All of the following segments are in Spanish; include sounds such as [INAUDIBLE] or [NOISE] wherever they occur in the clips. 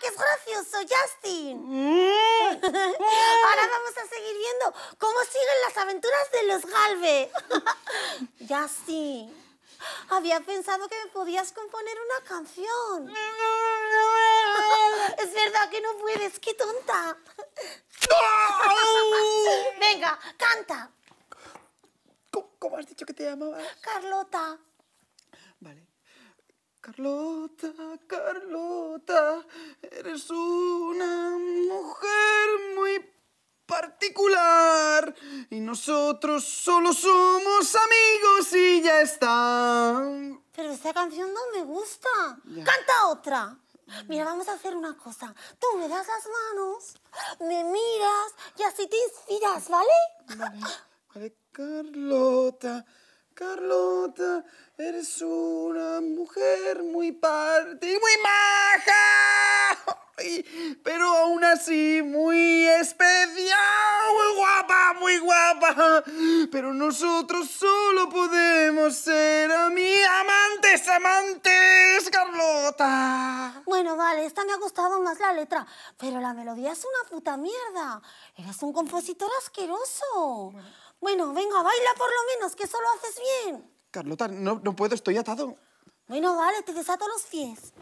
¡Qué gracioso, Justin. Mm. [LAUGHS] Ahora vamos a seguir viendo cómo siguen las aventuras de los Galve. [LAUGHS] Justin, había pensado que me podías componer una canción. [LAUGHS] es verdad que no puedes, qué tonta. Venga, canta. ¿Cómo, has dicho que te llamabas? Carlota. Vale. Carlota, Carlota, eres una mujer muy particular y nosotros solo somos amigos y ya está. Pero esta canción no me gusta. Canta otra. Mira, vamos a hacer una cosa. Tú me das las manos, me miras y así te inspiras, ¿vale? Vale, vale Carlota. Carlota, eres una mujer muy parte y muy maja. Pero aún así, muy especial, muy guapa, muy guapa. Pero nosotros solo podemos ser a amantes, amantes, Carlota. Bueno, vale, esta me ha gustado más la letra, pero la melodía es una puta mierda. Eres un compositor asqueroso. Bueno, venga, baila por lo menos, que eso lo haces bien. Carlota, no, puedo, estoy atado. Bueno, vale, te desato los pies.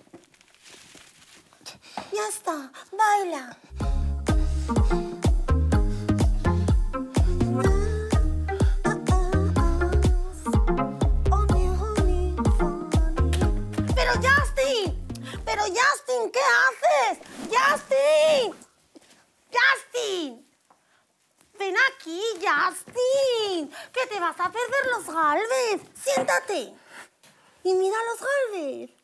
Ya está, baila. ¡Pero Justin! ¡Pero Justin, ¿qué haces? ¡Justin! ¡Justin! ¡Ven aquí, Justin! vas a perder los galbes. Siéntate. Y mira los galbes.